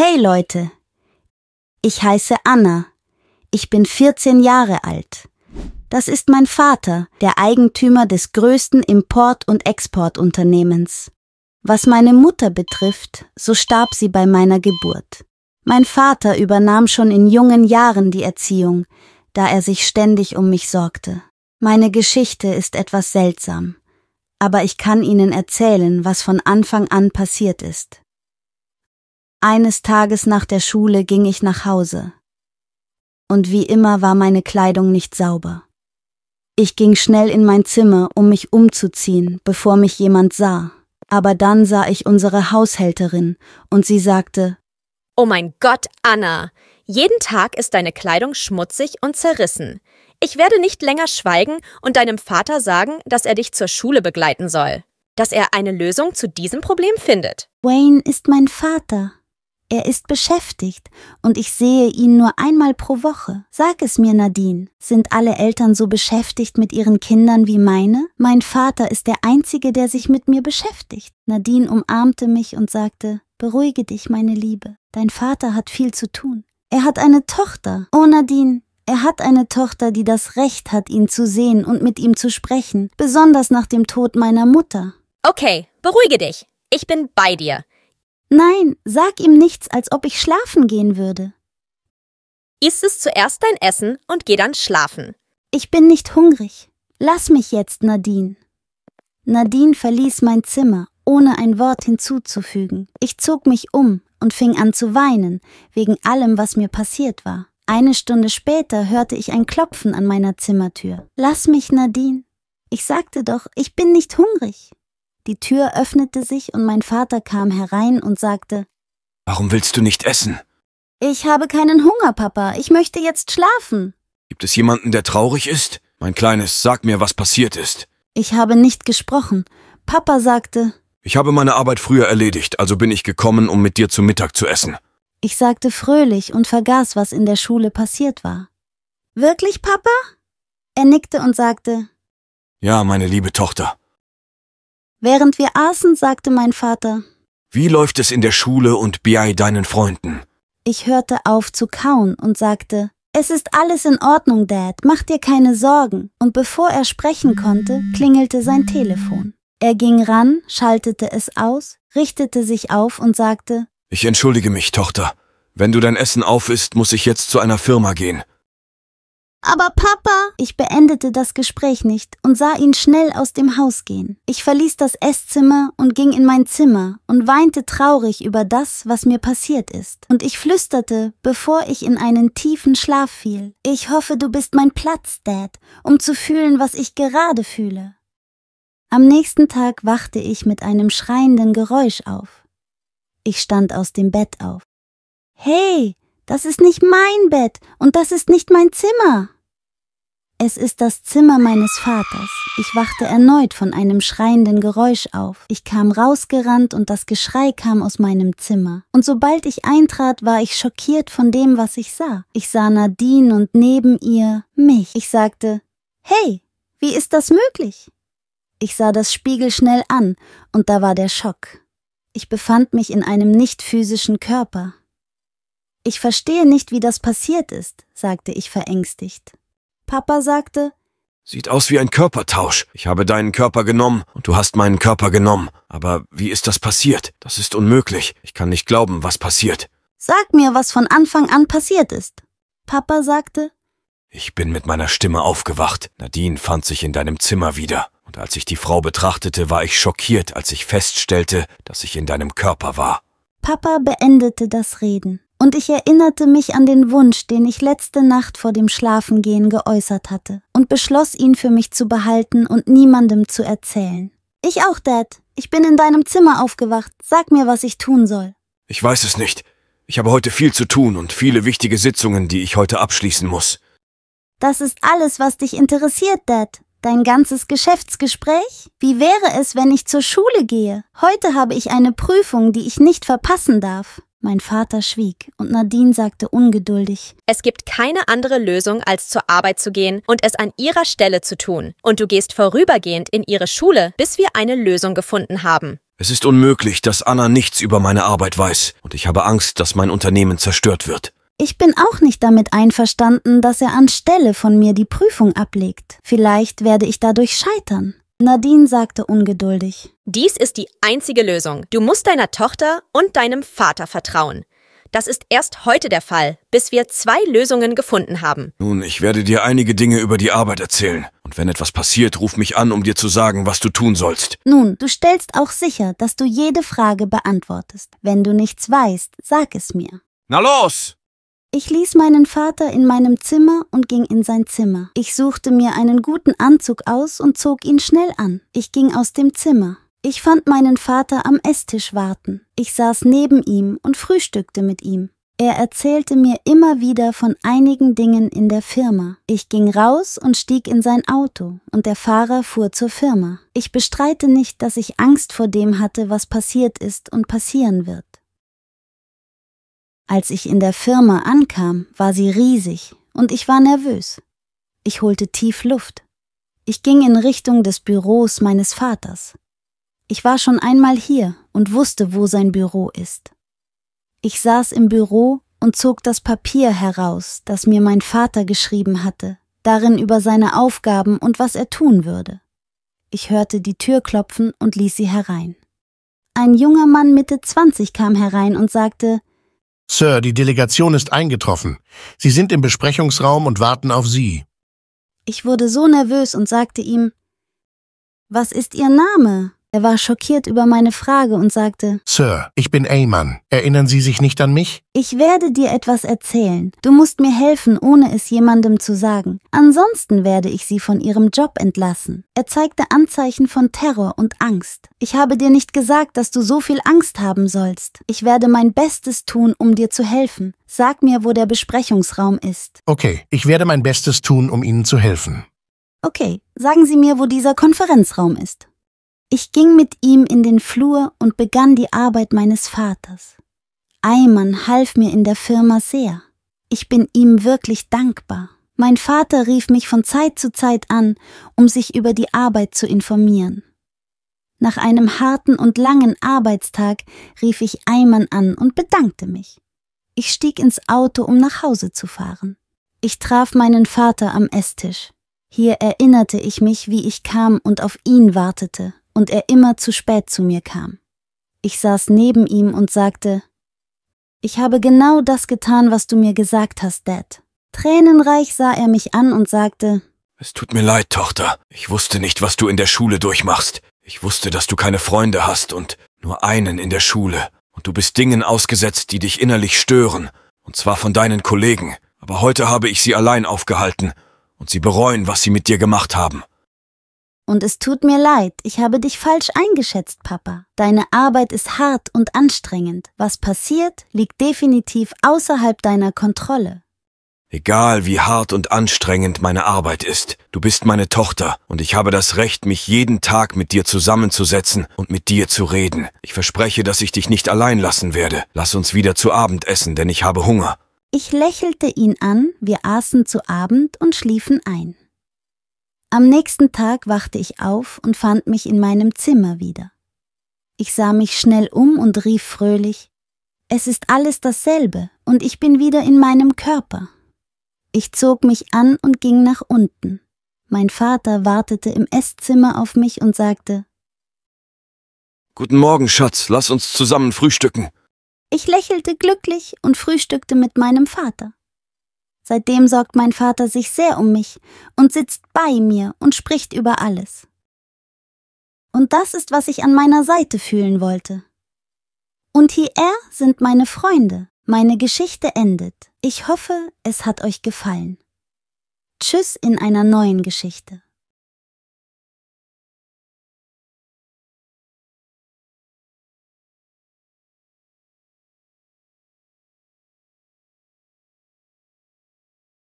Hey Leute, ich heiße Anna. Ich bin 14 Jahre alt. Das ist mein Vater, der Eigentümer des größten Import- und Exportunternehmens. Was meine Mutter betrifft, so starb sie bei meiner Geburt. Mein Vater übernahm schon in jungen Jahren die Erziehung, da er sich ständig um mich sorgte. Meine Geschichte ist etwas seltsam, aber ich kann Ihnen erzählen, was von Anfang an passiert ist. Eines Tages nach der Schule ging ich nach Hause. Und wie immer war meine Kleidung nicht sauber. Ich ging schnell in mein Zimmer, um mich umzuziehen, bevor mich jemand sah. Aber dann sah ich unsere Haushälterin und sie sagte, Oh mein Gott, Anna! Jeden Tag ist deine Kleidung schmutzig und zerrissen. Ich werde nicht länger schweigen und deinem Vater sagen, dass er dich zur Schule begleiten soll. Dass er eine Lösung zu diesem Problem findet. Wayne ist mein Vater. Er ist beschäftigt und ich sehe ihn nur einmal pro Woche. Sag es mir, Nadine. Sind alle Eltern so beschäftigt mit ihren Kindern wie meine? Mein Vater ist der Einzige, der sich mit mir beschäftigt. Nadine umarmte mich und sagte, Beruhige dich, meine Liebe. Dein Vater hat viel zu tun. Er hat eine Tochter. Oh, Nadine, er hat eine Tochter, die das Recht hat, ihn zu sehen und mit ihm zu sprechen, besonders nach dem Tod meiner Mutter. Okay, beruhige dich. Ich bin bei dir. Nein, sag ihm nichts, als ob ich schlafen gehen würde. Iss es zuerst dein Essen und geh dann schlafen. Ich bin nicht hungrig. Lass mich jetzt, Nadine. Nadine verließ mein Zimmer, ohne ein Wort hinzuzufügen. Ich zog mich um und fing an zu weinen, wegen allem, was mir passiert war. Eine Stunde später hörte ich ein Klopfen an meiner Zimmertür. Lass mich, Nadine. Ich sagte doch, ich bin nicht hungrig. Die Tür öffnete sich und mein Vater kam herein und sagte, Warum willst du nicht essen? Ich habe keinen Hunger, Papa. Ich möchte jetzt schlafen. Gibt es jemanden, der traurig ist? Mein Kleines, sag mir, was passiert ist. Ich habe nicht gesprochen. Papa sagte, Ich habe meine Arbeit früher erledigt, also bin ich gekommen, um mit dir zu Mittag zu essen. Ich sagte fröhlich und vergaß, was in der Schule passiert war. Wirklich, Papa? Er nickte und sagte, Ja, meine liebe Tochter, Während wir aßen, sagte mein Vater, Wie läuft es in der Schule und bei deinen Freunden? Ich hörte auf zu kauen und sagte, es ist alles in Ordnung, Dad, mach dir keine Sorgen. Und bevor er sprechen konnte, klingelte sein Telefon. Er ging ran, schaltete es aus, richtete sich auf und sagte, Ich entschuldige mich, Tochter. Wenn du dein Essen aufisst, muss ich jetzt zu einer Firma gehen. Aber Papa! Ich beendete das Gespräch nicht und sah ihn schnell aus dem Haus gehen. Ich verließ das Esszimmer und ging in mein Zimmer und weinte traurig über das, was mir passiert ist. Und ich flüsterte, bevor ich in einen tiefen Schlaf fiel. Ich hoffe, du bist mein Platz, Dad, um zu fühlen, was ich gerade fühle. Am nächsten Tag wachte ich mit einem schreienden Geräusch auf. Ich stand aus dem Bett auf. Hey, das ist nicht mein Bett und das ist nicht mein Zimmer. Es ist das Zimmer meines Vaters. Ich wachte erneut von einem schreienden Geräusch auf. Ich kam rausgerannt und das Geschrei kam aus meinem Zimmer. Und sobald ich eintrat, war ich schockiert von dem, was ich sah. Ich sah Nadine und neben ihr mich. Ich sagte, Hey, wie ist das möglich? Ich sah das Spiegel schnell an und da war der Schock. Ich befand mich in einem nicht physischen Körper. Ich verstehe nicht, wie das passiert ist, sagte ich verängstigt. Papa sagte, Sieht aus wie ein Körpertausch. Ich habe deinen Körper genommen und du hast meinen Körper genommen. Aber wie ist das passiert? Das ist unmöglich. Ich kann nicht glauben, was passiert. Sag mir, was von Anfang an passiert ist. Papa sagte, ich bin mit meiner Stimme aufgewacht. Nadine fand sich in deinem Zimmer wieder. Und als ich die Frau betrachtete, war ich schockiert, als ich feststellte, dass ich in deinem Körper war. Papa beendete das Reden und ich erinnerte mich an den Wunsch, den ich letzte Nacht vor dem Schlafengehen geäußert hatte, und beschloss, ihn für mich zu behalten und niemandem zu erzählen. Ich auch, Dad. Ich bin in deinem Zimmer aufgewacht. Sag mir, was ich tun soll. Ich weiß es nicht. Ich habe heute viel zu tun und viele wichtige Sitzungen, die ich heute abschließen muss. Das ist alles, was dich interessiert, Dad. Dein ganzes Geschäftsgespräch? Wie wäre es, wenn ich zur Schule gehe? Heute habe ich eine Prüfung, die ich nicht verpassen darf. Mein Vater schwieg und Nadine sagte ungeduldig: Es gibt keine andere Lösung, als zur Arbeit zu gehen und es an ihrer Stelle zu tun. Und du gehst vorübergehend in ihre Schule, bis wir eine Lösung gefunden haben. Es ist unmöglich, dass Anna nichts über meine Arbeit weiß und ich habe Angst, dass mein Unternehmen zerstört wird. Ich bin auch nicht damit einverstanden, dass er anstelle von mir die Prüfung ablegt. Vielleicht werde ich dadurch scheitern. Nadine sagte ungeduldig. Dies ist die einzige Lösung. Du musst deiner Tochter und deinem Vater vertrauen. Das ist erst heute der Fall, bis wir zwei Lösungen gefunden haben. Nun, ich werde dir einige Dinge über die Arbeit erzählen. Und wenn etwas passiert, ruf mich an, um dir zu sagen, was du tun sollst. Nun, du stellst auch sicher, dass du jede Frage beantwortest. Wenn du nichts weißt, sag es mir. Na los! Ich ließ meinen Vater in meinem Zimmer und ging in sein Zimmer. Ich suchte mir einen guten Anzug aus und zog ihn schnell an. Ich ging aus dem Zimmer. Ich fand meinen Vater am Esstisch warten. Ich saß neben ihm und frühstückte mit ihm. Er erzählte mir immer wieder von einigen Dingen in der Firma. Ich ging raus und stieg in sein Auto, und der Fahrer fuhr zur Firma. Ich bestreite nicht, dass ich Angst vor dem hatte, was passiert ist und passieren wird. Als ich in der Firma ankam, war sie riesig und ich war nervös. Ich holte tief Luft. Ich ging in Richtung des Büros meines Vaters. Ich war schon einmal hier und wusste, wo sein Büro ist. Ich saß im Büro und zog das Papier heraus, das mir mein Vater geschrieben hatte, darin über seine Aufgaben und was er tun würde. Ich hörte die Tür klopfen und ließ sie herein. Ein junger Mann Mitte 20 kam herein und sagte, Sir, die Delegation ist eingetroffen. Sie sind im Besprechungsraum und warten auf Sie. Ich wurde so nervös und sagte ihm Was ist Ihr Name? Er war schockiert über meine Frage und sagte, Sir, ich bin Ayman. Erinnern Sie sich nicht an mich? Ich werde dir etwas erzählen. Du musst mir helfen, ohne es jemandem zu sagen. Ansonsten werde ich sie von ihrem Job entlassen. Er zeigte Anzeichen von Terror und Angst. Ich habe dir nicht gesagt, dass du so viel Angst haben sollst. Ich werde mein Bestes tun, um dir zu helfen. Sag mir, wo der Besprechungsraum ist. Okay, ich werde mein Bestes tun, um Ihnen zu helfen. Okay, sagen Sie mir, wo dieser Konferenzraum ist. Ich ging mit ihm in den Flur und begann die Arbeit meines Vaters. Eimann half mir in der Firma sehr. Ich bin ihm wirklich dankbar. Mein Vater rief mich von Zeit zu Zeit an, um sich über die Arbeit zu informieren. Nach einem harten und langen Arbeitstag rief ich Eimann an und bedankte mich. Ich stieg ins Auto, um nach Hause zu fahren. Ich traf meinen Vater am Esstisch. Hier erinnerte ich mich, wie ich kam und auf ihn wartete und er immer zu spät zu mir kam. Ich saß neben ihm und sagte, ich habe genau das getan, was du mir gesagt hast, Dad. Tränenreich sah er mich an und sagte, Es tut mir leid, Tochter. Ich wusste nicht, was du in der Schule durchmachst. Ich wusste, dass du keine Freunde hast und nur einen in der Schule. Und du bist Dingen ausgesetzt, die dich innerlich stören. Und zwar von deinen Kollegen. Aber heute habe ich sie allein aufgehalten. Und sie bereuen, was sie mit dir gemacht haben. Und es tut mir leid, ich habe dich falsch eingeschätzt, Papa. Deine Arbeit ist hart und anstrengend. Was passiert, liegt definitiv außerhalb deiner Kontrolle. Egal wie hart und anstrengend meine Arbeit ist, du bist meine Tochter und ich habe das Recht, mich jeden Tag mit dir zusammenzusetzen und mit dir zu reden. Ich verspreche, dass ich dich nicht allein lassen werde. Lass uns wieder zu Abend essen, denn ich habe Hunger. Ich lächelte ihn an, wir aßen zu Abend und schliefen ein. Am nächsten Tag wachte ich auf und fand mich in meinem Zimmer wieder. Ich sah mich schnell um und rief fröhlich Es ist alles dasselbe, und ich bin wieder in meinem Körper. Ich zog mich an und ging nach unten. Mein Vater wartete im Esszimmer auf mich und sagte Guten Morgen, Schatz, lass uns zusammen frühstücken. Ich lächelte glücklich und frühstückte mit meinem Vater. Seitdem sorgt mein Vater sich sehr um mich und sitzt bei mir und spricht über alles. Und das ist, was ich an meiner Seite fühlen wollte. Und hier sind meine Freunde. Meine Geschichte endet. Ich hoffe, es hat euch gefallen. Tschüss in einer neuen Geschichte.